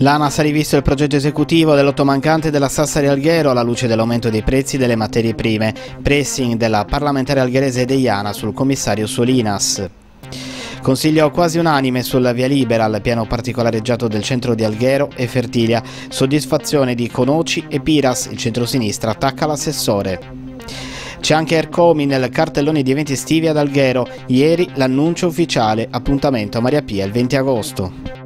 L'ANAS ha rivisto il progetto esecutivo dell'otto mancante della Sassari Alghero alla luce dell'aumento dei prezzi delle materie prime, pressing della parlamentare algherese Deiana sul commissario Solinas. Consiglio quasi unanime sulla via libera al piano particolareggiato del centro di Alghero e Fertilia, soddisfazione di Conoci e Piras, il centro-sinistra, attacca l'assessore. C'è anche Ercomi nel cartellone di eventi estivi ad Alghero, ieri l'annuncio ufficiale, appuntamento a Maria Pia il 20 agosto.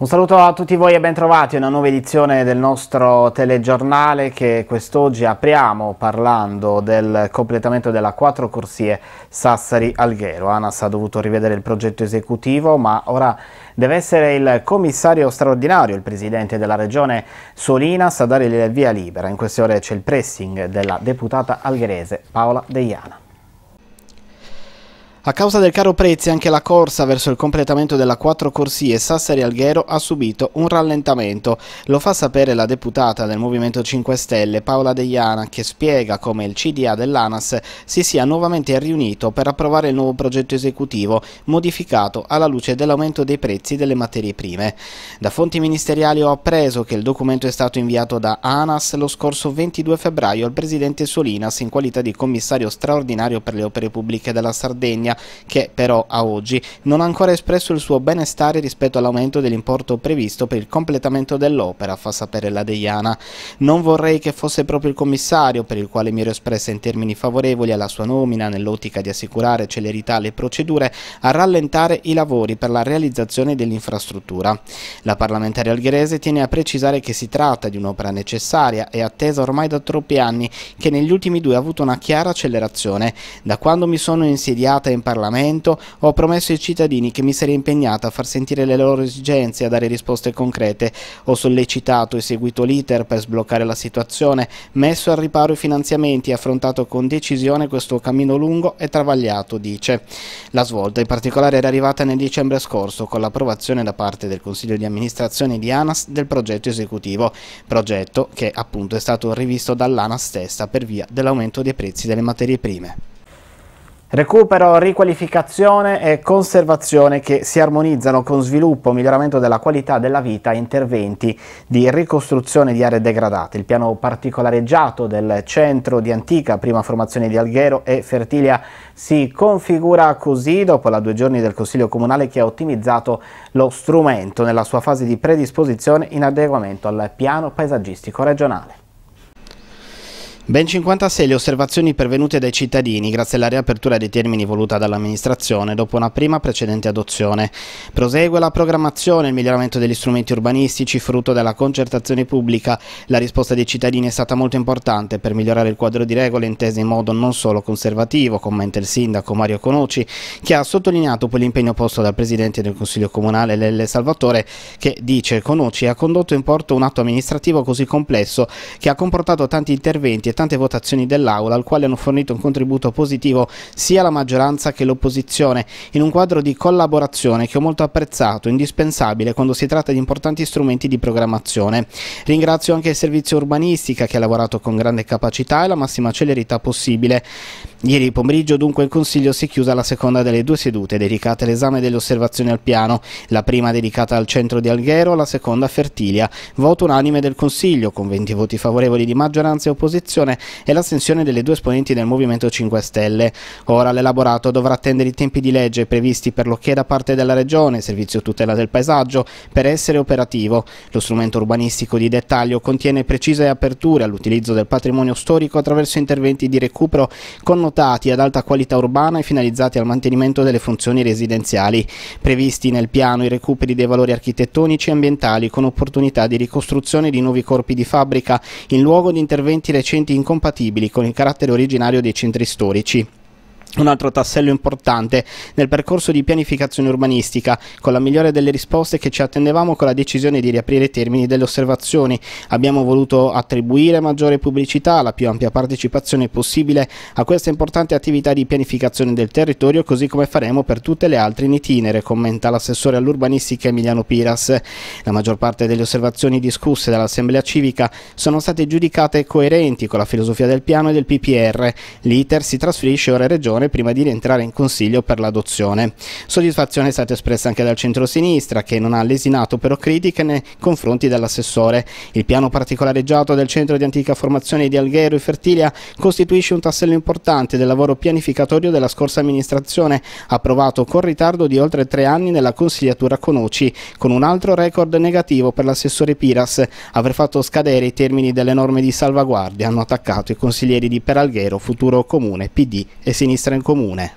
Un saluto a tutti voi e bentrovati a una nuova edizione del nostro telegiornale che quest'oggi apriamo parlando del completamento della quattro corsie Sassari-Alghero. ANAS ha dovuto rivedere il progetto esecutivo ma ora deve essere il commissario straordinario, il presidente della regione Solinas a dare il via libera. In queste ore c'è il pressing della deputata algherese Paola Deiana. A causa del caro prezzi anche la corsa verso il completamento della quattro corsie Sassari Alghero ha subito un rallentamento. Lo fa sapere la deputata del Movimento 5 Stelle Paola Deiana che spiega come il CDA dell'ANAS si sia nuovamente riunito per approvare il nuovo progetto esecutivo modificato alla luce dell'aumento dei prezzi delle materie prime. Da fonti ministeriali ho appreso che il documento è stato inviato da ANAS lo scorso 22 febbraio al presidente Solinas in qualità di commissario straordinario per le opere pubbliche della Sardegna Spagna, che però a oggi non ha ancora espresso il suo benestare rispetto all'aumento dell'importo previsto per il completamento dell'opera, fa sapere la Deiana. Non vorrei che fosse proprio il commissario, per il quale mi ero espressa in termini favorevoli alla sua nomina nell'ottica di assicurare celerità alle procedure, a rallentare i lavori per la realizzazione dell'infrastruttura. La parlamentare algherese tiene a precisare che si tratta di un'opera necessaria e attesa ormai da troppi anni, che negli ultimi due ha avuto una chiara accelerazione. Da quando mi sono insediata in in Parlamento, ho promesso ai cittadini che mi sarei impegnata a far sentire le loro esigenze e a dare risposte concrete. Ho sollecitato e seguito l'iter per sbloccare la situazione, messo al riparo i finanziamenti e affrontato con decisione questo cammino lungo e travagliato, dice. La svolta in particolare era arrivata nel dicembre scorso con l'approvazione da parte del Consiglio di amministrazione di ANAS del progetto esecutivo, progetto che appunto è stato rivisto dall'ANAS stessa per via dell'aumento dei prezzi delle materie prime. Recupero, riqualificazione e conservazione che si armonizzano con sviluppo, miglioramento della qualità della vita e interventi di ricostruzione di aree degradate. Il piano particolareggiato del centro di antica prima formazione di Alghero e Fertilia si configura così dopo la due giorni del Consiglio Comunale che ha ottimizzato lo strumento nella sua fase di predisposizione in adeguamento al piano paesaggistico regionale. Ben 56 le osservazioni pervenute dai cittadini grazie alla riapertura dei termini voluta dall'amministrazione dopo una prima precedente adozione. Prosegue la programmazione, il miglioramento degli strumenti urbanistici frutto della concertazione pubblica. La risposta dei cittadini è stata molto importante per migliorare il quadro di regole intese in modo non solo conservativo, commenta il sindaco Mario Conucci, che ha sottolineato poi l'impegno posto dal presidente del Consiglio Comunale Lelle Salvatore che dice Conucci ha condotto in porto un atto amministrativo così complesso che ha comportato tanti interventi e importanti votazioni dell'Aula, al quale hanno fornito un contributo positivo sia la maggioranza che l'opposizione, in un quadro di collaborazione che ho molto apprezzato, indispensabile quando si tratta di importanti strumenti di programmazione. Ringrazio anche il servizio urbanistica che ha lavorato con grande capacità e la massima celerità possibile. Ieri pomeriggio dunque il Consiglio si è chiusa la seconda delle due sedute dedicate all'esame delle osservazioni al piano, la prima dedicata al centro di Alghero, la seconda a Fertilia. Voto unanime del Consiglio con 20 voti favorevoli di maggioranza e opposizione Commissione e l'astensione delle due esponenti del Movimento 5 Stelle. Ora l'elaborato dovrà attendere i tempi di legge previsti per l'ok da parte della Regione, Servizio Tutela del Paesaggio, per essere operativo. Lo strumento urbanistico di dettaglio contiene precise aperture all'utilizzo del patrimonio storico attraverso interventi di recupero connotati ad alta qualità urbana e finalizzati al mantenimento delle funzioni residenziali. Previsti nel piano i recuperi dei valori architettonici e ambientali con opportunità di ricostruzione di nuovi corpi di fabbrica in luogo di interventi recenti incompatibili con il carattere originario dei centri storici. Un altro tassello importante nel percorso di pianificazione urbanistica, con la migliore delle risposte che ci attendevamo con la decisione di riaprire i termini delle osservazioni. Abbiamo voluto attribuire maggiore pubblicità, la più ampia partecipazione possibile a questa importante attività di pianificazione del territorio, così come faremo per tutte le altre in itinere, commenta l'assessore all'urbanistica Emiliano Piras. La maggior parte delle osservazioni discusse dall'Assemblea civica sono state giudicate coerenti con la filosofia del piano e del PPR. L'iter si trasferisce ora in regione minore prima di rientrare in Consiglio per l'adozione. Soddisfazione è stata espressa anche dal centro-sinistra, che non ha lesinato però critiche nei confronti dell'assessore. Il piano particolareggiato del centro di antica formazione di Alghero e Fertilia costituisce un tassello importante del lavoro pianificatorio della scorsa amministrazione, approvato con ritardo di oltre tre anni nella consigliatura con OCI, con un altro record negativo per l'assessore Piras, aver fatto scadere i termini delle norme di salvaguardia, hanno attaccato i consiglieri di Peralghero, Futuro Comune, PD e Sinistra in comune.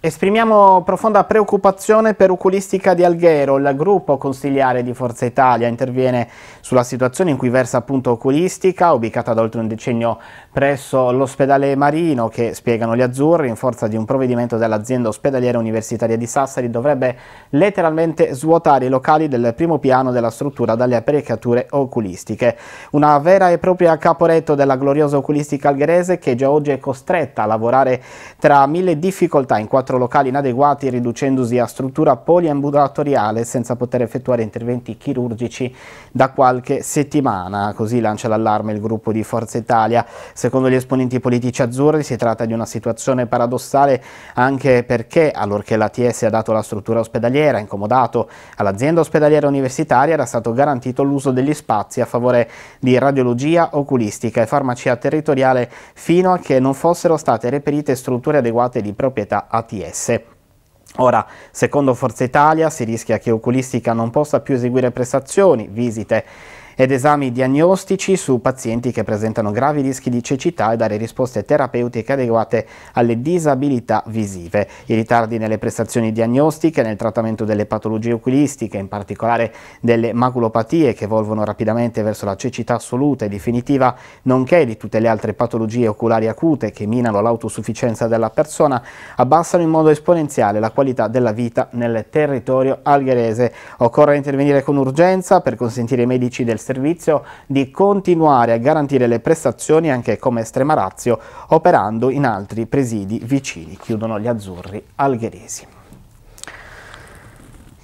Esprimiamo profonda preoccupazione per Oculistica di Alghero. Il gruppo consigliare di Forza Italia interviene sulla situazione in cui versa appunto Oculistica, ubicata da oltre un decennio presso l'ospedale Marino, che spiegano gli azzurri, in forza di un provvedimento dell'azienda ospedaliera universitaria di Sassari, dovrebbe letteralmente svuotare i locali del primo piano della struttura dalle apparecchiature oculistiche. Una vera e propria caporetto della gloriosa Oculistica algherese che già oggi è costretta a lavorare tra mille difficoltà in quattro quattro locali inadeguati riducendosi a struttura poliambulatoriale senza poter effettuare interventi chirurgici da qualche settimana. Così lancia l'allarme il gruppo di Forza Italia. Secondo gli esponenti politici azzurri si tratta di una situazione paradossale anche perché allorché l'ATS ha dato la struttura ospedaliera, incomodato all'azienda ospedaliera universitaria, era stato garantito l'uso degli spazi a favore di radiologia, oculistica e farmacia territoriale fino a che non fossero state reperite strutture adeguate di proprietà ATS. ATS. Ora, secondo Forza Italia, si rischia che Oculistica non possa più eseguire prestazioni, visite ed esami diagnostici su pazienti che presentano gravi rischi di cecità e dare risposte terapeutiche adeguate alle disabilità visive. I ritardi nelle prestazioni diagnostiche, nel trattamento delle patologie oculistiche, in particolare delle maculopatie che evolvono rapidamente verso la cecità assoluta e definitiva, nonché di tutte le altre patologie oculari acute che minano l'autosufficienza della persona, abbassano in modo esponenziale la qualità della vita nel territorio algherese. Occorre intervenire con urgenza per consentire ai medici del servizio di continuare a garantire le prestazioni anche come Estrema razio operando in altri presidi vicini, chiudono gli azzurri algheresi.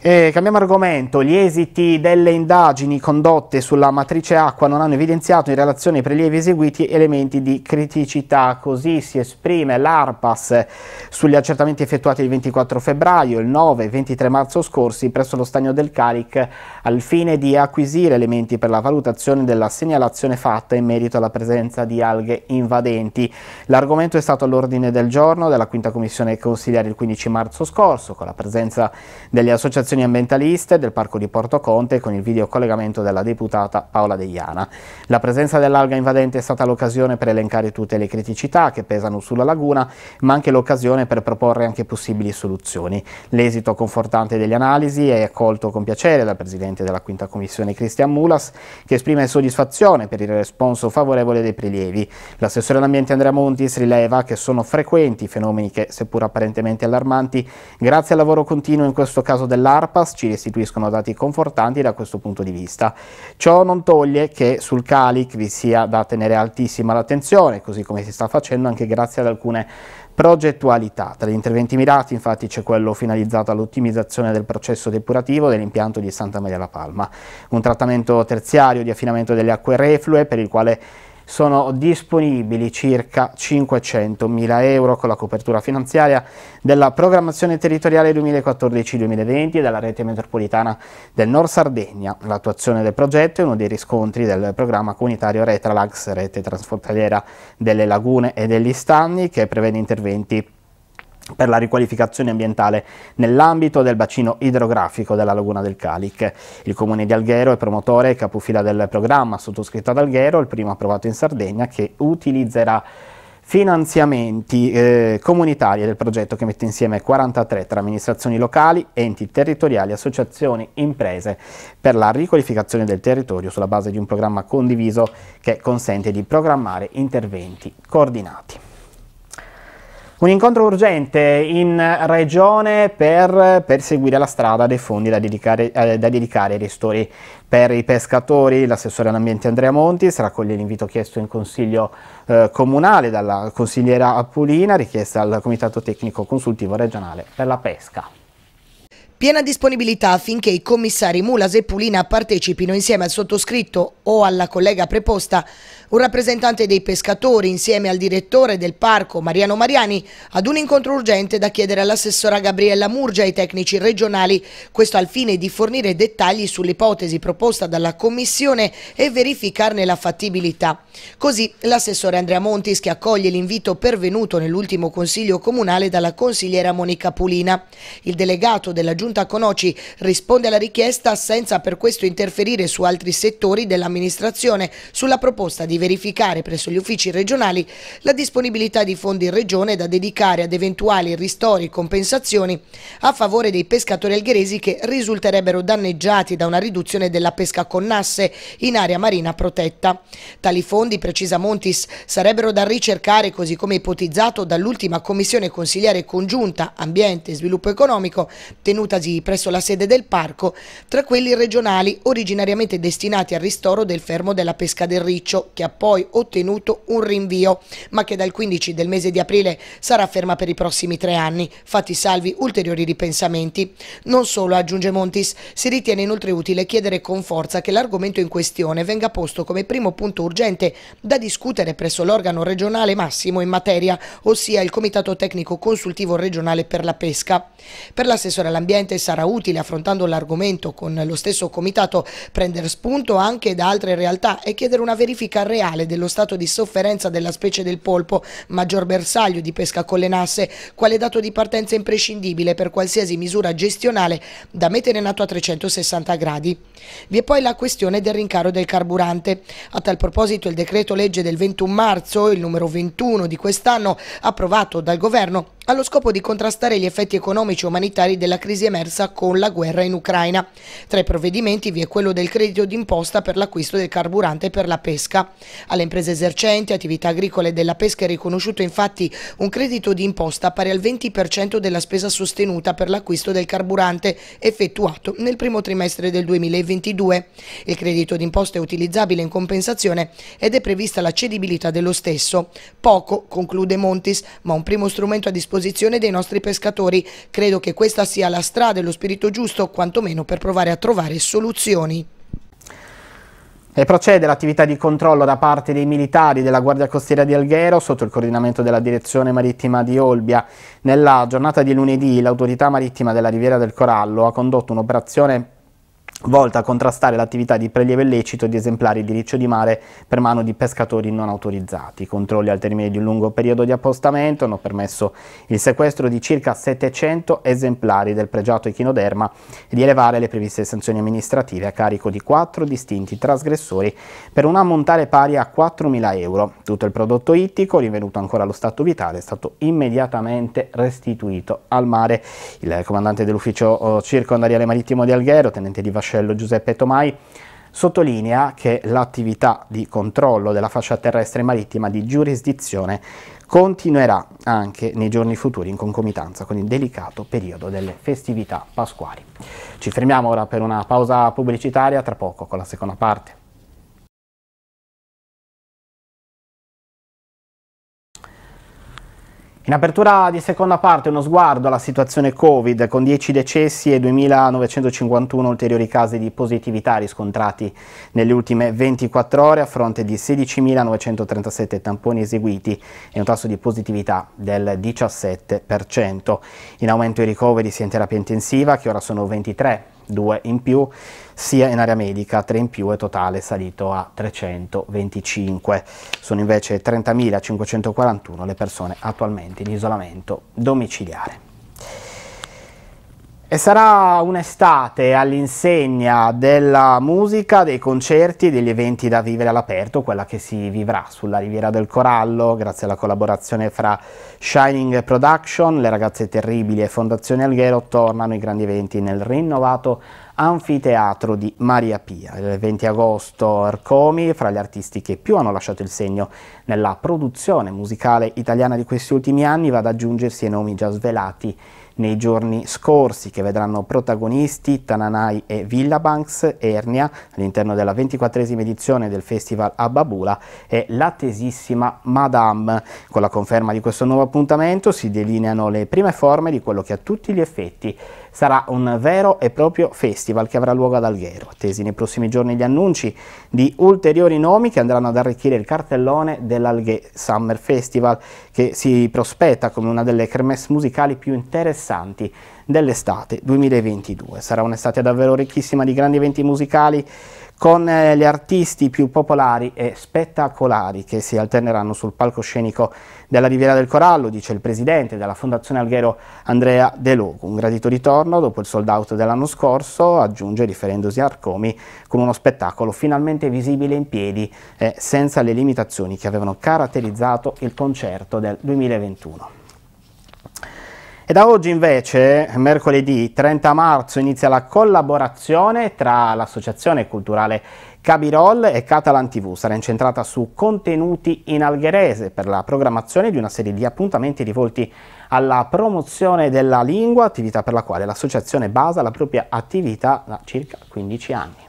Eh, cambiamo argomento, gli esiti delle indagini condotte sulla matrice acqua non hanno evidenziato in relazione ai prelievi eseguiti elementi di criticità, così si esprime l'ARPAS sugli accertamenti effettuati il 24 febbraio, il 9 e 23 marzo scorsi presso lo stagno del Calic al fine di acquisire elementi per la valutazione della segnalazione fatta in merito alla presenza di alghe invadenti. L'argomento è stato all'ordine del giorno della quinta commissione consigliare il 15 marzo scorso con la presenza delle associazioni associazioni ambientaliste del parco di Porto Conte con il videocollegamento della deputata Paola Deiana. La presenza dell'alga invadente è stata l'occasione per elencare tutte le criticità che pesano sulla laguna, ma anche l'occasione per proporre anche possibili soluzioni. L'esito confortante delle analisi è accolto con piacere dal presidente della quinta commissione Cristian Mulas, che esprime soddisfazione per il responso favorevole dei prelievi. L'assessore all'ambiente Andrea Montis rileva che sono frequenti fenomeni che, seppur apparentemente allarmanti, grazie al lavoro continuo in questo caso dell'arco, Carpas ci restituiscono dati confortanti da questo punto di vista. Ciò non toglie che sul Calic vi sia da tenere altissima l'attenzione, così come si sta facendo anche grazie ad alcune progettualità. Tra gli interventi mirati infatti c'è quello finalizzato all'ottimizzazione del processo depurativo dell'impianto di Santa Maria la Palma, un trattamento terziario di affinamento delle acque reflue per il quale sono disponibili circa 500.000 euro con la copertura finanziaria della programmazione territoriale 2014-2020 e della rete metropolitana del Nord Sardegna. L'attuazione del progetto è uno dei riscontri del programma comunitario Retralax, rete transfrontaliera delle lagune e degli stanni, che prevede interventi per la riqualificazione ambientale nell'ambito del bacino idrografico della Laguna del Calic. Il comune di Alghero è promotore e capofila del programma sottoscritto ad Alghero, il primo approvato in Sardegna, che utilizzerà finanziamenti eh, comunitari del progetto che mette insieme 43 tra amministrazioni locali, enti territoriali, associazioni, imprese per la riqualificazione del territorio sulla base di un programma condiviso che consente di programmare interventi coordinati. Un incontro urgente in regione per perseguire la strada dei fondi da dedicare, eh, da dedicare ai ristori per i pescatori. L'assessore all'ambiente Andrea Monti sarà raccoglie l'invito chiesto in consiglio eh, comunale dalla consigliera Appulina, richiesta al Comitato Tecnico Consultivo Regionale per la Pesca. Piena disponibilità affinché i commissari Mulas e Pulina partecipino insieme al sottoscritto o alla collega preposta un rappresentante dei pescatori insieme al direttore del parco Mariano Mariani ad un incontro urgente da chiedere all'assessora Gabriella Murgia e ai tecnici regionali, questo al fine di fornire dettagli sull'ipotesi proposta dalla Commissione e verificarne la fattibilità. Così l'assessore Andrea Montis che accoglie l'invito pervenuto nell'ultimo Consiglio Comunale dalla consigliera Monica Pulina. Il delegato della Giunta Conoci risponde alla richiesta senza per questo interferire su altri settori dell'amministrazione sulla proposta di verificare presso gli uffici regionali la disponibilità di fondi in regione da dedicare ad eventuali ristori e compensazioni a favore dei pescatori algheresi che risulterebbero danneggiati da una riduzione della pesca con nasse in area marina protetta. Tali fondi, precisa Montis, sarebbero da ricercare, così come ipotizzato dall'ultima commissione consigliare congiunta Ambiente e Sviluppo Economico, tenutasi presso la sede del parco, tra quelli regionali originariamente destinati al ristoro del fermo della pesca del riccio, che ha poi ottenuto un rinvio, ma che dal 15 del mese di aprile sarà ferma per i prossimi tre anni, fatti salvi ulteriori ripensamenti. Non solo, aggiunge Montis, si ritiene inoltre utile chiedere con forza che l'argomento in questione venga posto come primo punto urgente da discutere presso l'organo regionale massimo in materia, ossia il Comitato Tecnico Consultivo Regionale per la Pesca. Per l'assessore all'ambiente sarà utile, affrontando l'argomento con lo stesso comitato, prendere spunto anche da altre realtà e chiedere una verifica regionale reale dello stato di sofferenza della specie del polpo, maggior bersaglio di pesca con le nasse, quale dato di partenza imprescindibile per qualsiasi misura gestionale da mettere in atto a 360 gradi. Vi è poi la questione del rincaro del carburante. A tal proposito il decreto legge del 21 marzo, il numero 21 di quest'anno, approvato dal governo, allo scopo di contrastare gli effetti economici e umanitari della crisi emersa con la guerra in Ucraina. Tra i provvedimenti vi è quello del credito d'imposta per l'acquisto del carburante per la pesca. Alle imprese esercenti, attività agricole e della pesca è riconosciuto infatti un credito d'imposta pari al 20% della spesa sostenuta per l'acquisto del carburante effettuato nel primo trimestre del 2022. Il credito d'imposta è utilizzabile in compensazione ed è prevista la cedibilità dello stesso. Poco, conclude Montis, ma un primo strumento a disposizione disposizione dei nostri pescatori. Credo che questa sia la strada e lo spirito giusto, quantomeno per provare a trovare soluzioni. E procede l'attività di controllo da parte dei militari della Guardia Costiera di Alghero sotto il coordinamento della Direzione Marittima di Olbia. Nella giornata di lunedì l'autorità marittima della Riviera del Corallo ha condotto un'operazione volta a contrastare l'attività di prelievo illecito di esemplari di riccio di mare per mano di pescatori non autorizzati. I controlli al termine di un lungo periodo di appostamento hanno permesso il sequestro di circa 700 esemplari del pregiato echinoderma e di elevare le previste sanzioni amministrative a carico di quattro distinti trasgressori per un ammontare pari a 4.000 euro. Tutto il prodotto ittico, rinvenuto ancora allo stato vitale, è stato immediatamente restituito al mare. Il comandante dell'ufficio oh, circondariale marittimo di Alghero, tenente di Vascello, vascello Giuseppe Tomai sottolinea che l'attività di controllo della fascia terrestre e marittima di giurisdizione continuerà anche nei giorni futuri in concomitanza con il delicato periodo delle festività pasquali. Ci fermiamo ora per una pausa pubblicitaria, tra poco con la seconda parte. In apertura di seconda parte uno sguardo alla situazione Covid con 10 decessi e 2.951 ulteriori casi di positività riscontrati nelle ultime 24 ore a fronte di 16.937 tamponi eseguiti e un tasso di positività del 17%. In aumento i ricoveri sia in terapia intensiva che ora sono 23 2 in più, sia in area medica 3 in più e totale salito a 325. Sono invece 30.541 le persone attualmente in isolamento domiciliare. E sarà un'estate all'insegna della musica, dei concerti e degli eventi da vivere all'aperto, quella che si vivrà sulla Riviera del Corallo, grazie alla collaborazione fra Shining Production, Le Ragazze Terribili e Fondazione Alghero, tornano i grandi eventi nel rinnovato anfiteatro di Maria Pia. Il 20 agosto Arcomi, fra gli artisti che più hanno lasciato il segno nella produzione musicale italiana di questi ultimi anni, va ad aggiungersi ai nomi già svelati nei giorni scorsi che vedranno protagonisti Tananai e Villabanks, Ernia all'interno della ventiquattresima edizione del Festival a Babula e l'attesissima Madame. Con la conferma di questo nuovo appuntamento si delineano le prime forme di quello che a tutti gli effetti sarà un vero e proprio festival che avrà luogo ad Alghero. Attesi nei prossimi giorni gli annunci di ulteriori nomi che andranno ad arricchire il cartellone dell'Alghe Summer Festival che si prospetta come una delle kermesse musicali più interessanti dell'estate 2022. Sarà un'estate davvero ricchissima di grandi eventi musicali con eh, gli artisti più popolari e spettacolari che si alterneranno sul palcoscenico della Riviera del Corallo, dice il presidente della Fondazione Alghero Andrea De Logo. Un gradito ritorno dopo il sold out dell'anno scorso, aggiunge riferendosi a Arcomi, con uno spettacolo finalmente visibile in piedi e senza le limitazioni che avevano caratterizzato il concerto del 2021. E da oggi invece, mercoledì 30 marzo, inizia la collaborazione tra l'Associazione Culturale Cabirol e Catalan TV. Sarà incentrata su contenuti in algherese per la programmazione di una serie di appuntamenti rivolti alla promozione della lingua, attività per la quale l'associazione basa la propria attività da circa 15 anni.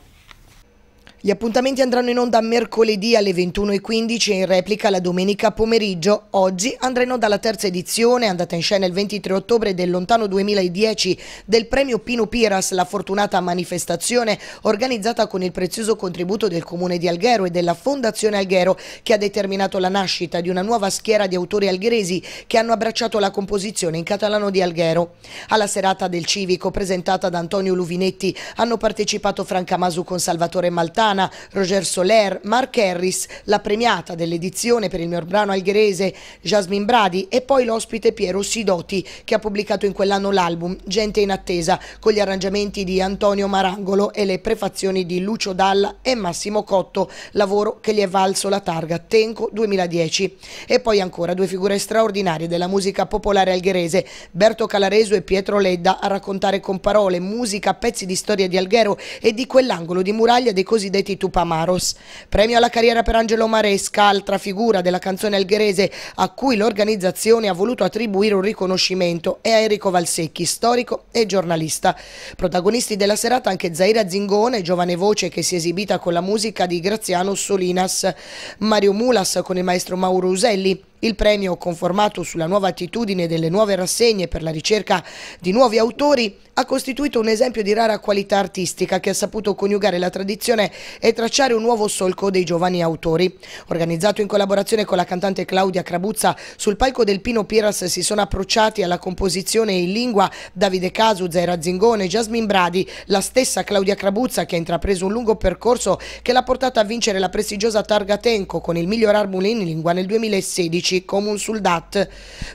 Gli appuntamenti andranno in onda mercoledì alle 21.15 e in replica la domenica pomeriggio. Oggi andrà in onda la terza edizione, andata in scena il 23 ottobre del lontano 2010, del premio Pino Piras, la fortunata manifestazione organizzata con il prezioso contributo del Comune di Alghero e della Fondazione Alghero, che ha determinato la nascita di una nuova schiera di autori algheresi che hanno abbracciato la composizione in catalano di Alghero. Alla serata del civico, presentata da Antonio Luvinetti, hanno partecipato Franca Masu con Salvatore Maltano, Fontana, Roger Soler, Mark Harris, la premiata dell'edizione per il mio brano algherese Jasmine Bradi e poi l'ospite Piero Sidoti che ha pubblicato in quell'anno l'album Gente in attesa con gli arrangiamenti di Antonio Marangolo e le prefazioni di Lucio Dalla e Massimo Cotto, lavoro che gli è valso la targa Tenco 2010. E poi ancora due figure straordinarie della musica popolare algherese, Berto Calareso e Pietro Ledda a raccontare con parole, musica, pezzi di storia di Alghero e di quell'angolo di muraglia dei cosiddetti Titu Pamaros. Premio alla carriera per Angelo Maresca, altra figura della canzone algherese a cui l'organizzazione ha voluto attribuire un riconoscimento, è a Enrico Valsecchi, storico e giornalista. Protagonisti della serata anche Zaira Zingone, giovane voce che si è esibita con la musica di Graziano Solinas, Mario Mulas con il maestro Mauro Uselli, il premio, conformato sulla nuova attitudine delle nuove rassegne per la ricerca di nuovi autori, ha costituito un esempio di rara qualità artistica che ha saputo coniugare la tradizione e tracciare un nuovo solco dei giovani autori. Organizzato in collaborazione con la cantante Claudia Crabuzza, sul palco del Pino Piras si sono approcciati alla composizione in lingua Davide Casu, Zaira Zingone, Jasmine Bradi, la stessa Claudia Crabuzza che ha intrapreso un lungo percorso che l'ha portata a vincere la prestigiosa targa Tenco con il miglior album in lingua nel 2016. Amici, Comun Soldat.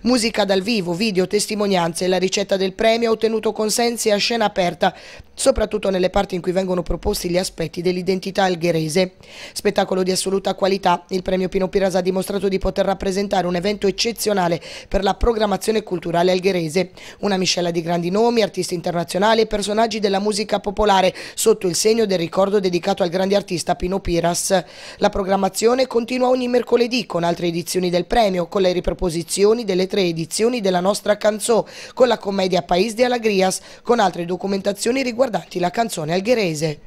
Musica dal vivo, video, testimonianze, la ricetta del premio ha ottenuto consensi a scena aperta soprattutto nelle parti in cui vengono proposti gli aspetti dell'identità algherese. Spettacolo di assoluta qualità, il premio Pino Piras ha dimostrato di poter rappresentare un evento eccezionale per la programmazione culturale algherese, una miscela di grandi nomi, artisti internazionali e personaggi della musica popolare sotto il segno del ricordo dedicato al grande artista Pino Piras. La programmazione continua ogni mercoledì con altre edizioni del premio, con le riproposizioni delle tre edizioni della nostra canzò, con la commedia País de Alagrias, con altre documentazioni riguardanti riguardanti la canzone algherese.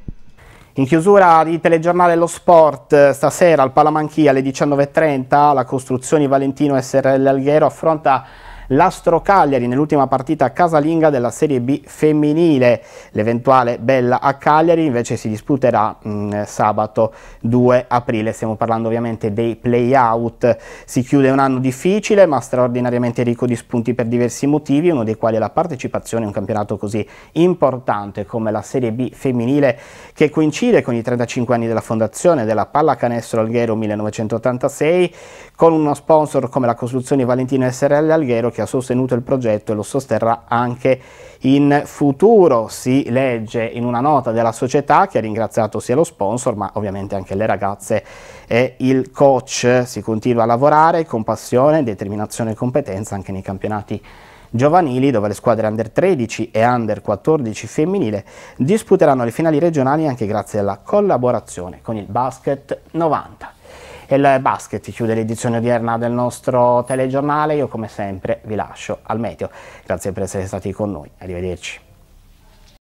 In chiusura di telegiornale Lo Sport, stasera al Palamanchia alle 19.30 la Costruzioni Valentino SRL Alghero affronta l'Astro Cagliari nell'ultima partita casalinga della Serie B femminile. L'eventuale bella a Cagliari invece si disputerà mh, mm, sabato 2 aprile, stiamo parlando ovviamente dei playout. Si chiude un anno difficile ma straordinariamente ricco di spunti per diversi motivi, uno dei quali è la partecipazione a un campionato così importante come la Serie B femminile che coincide con i 35 anni della fondazione della Pallacanestro Alghero 1986 con uno sponsor come la Costruzione Valentino SRL Alghero che ha sostenuto il progetto e lo sosterrà anche in futuro. Si legge in una nota della società che ha ringraziato sia lo sponsor ma ovviamente anche le ragazze e il coach. Si continua a lavorare con passione, determinazione e competenza anche nei campionati giovanili dove le squadre under 13 e under 14 femminile disputeranno le finali regionali anche grazie alla collaborazione con il Basket 90 il basket chiude l'edizione odierna del nostro telegiornale. Io come sempre vi lascio al meteo. Grazie per essere stati con noi. Arrivederci.